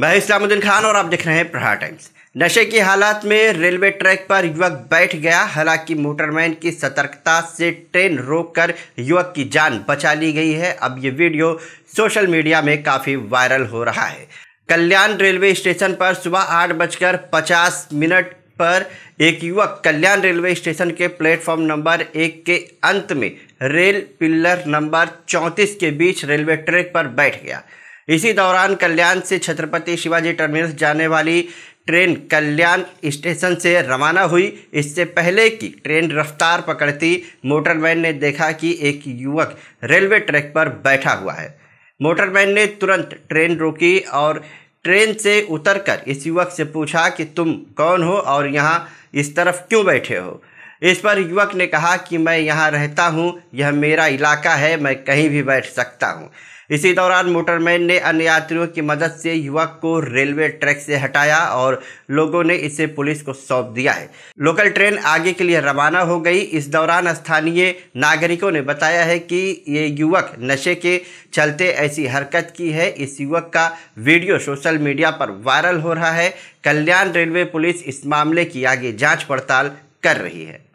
मैं इस्लामुद्दीन खान और आप देख रहे हैं प्रहार टाइम्स नशे की हालात में रेलवे ट्रैक पर युवक बैठ गया हालांकि मोटरमैन की सतर्कता से ट्रेन रोककर युवक की जान बचा ली गई है अब ये वीडियो सोशल मीडिया में काफ़ी वायरल हो रहा है कल्याण रेलवे स्टेशन पर सुबह आठ बजकर पचास मिनट पर एक युवक कल्याण रेलवे स्टेशन के प्लेटफॉर्म नंबर एक के अंत में रेल पिल्लर नंबर चौंतीस के बीच रेलवे ट्रैक पर बैठ गया इसी दौरान कल्याण से छत्रपति शिवाजी टर्मिनस जाने वाली ट्रेन कल्याण स्टेशन से रवाना हुई इससे पहले कि ट्रेन रफ्तार पकड़ती मोटरमैन ने देखा कि एक युवक रेलवे ट्रैक पर बैठा हुआ है मोटरमैन ने तुरंत ट्रेन रोकी और ट्रेन से उतरकर इस युवक से पूछा कि तुम कौन हो और यहाँ इस तरफ क्यों बैठे हो इस पर युवक ने कहा कि मैं यहाँ रहता हूँ यह मेरा इलाका है मैं कहीं भी बैठ सकता हूँ इसी दौरान मोटरमैन ने अन्य यात्रियों की मदद से युवक को रेलवे ट्रैक से हटाया और लोगों ने इसे पुलिस को सौंप दिया है लोकल ट्रेन आगे के लिए रवाना हो गई इस दौरान स्थानीय नागरिकों ने बताया है कि ये युवक नशे के चलते ऐसी हरकत की है इस युवक का वीडियो सोशल मीडिया पर वायरल हो रहा है कल्याण रेलवे पुलिस इस मामले की आगे जाँच पड़ताल कर रही है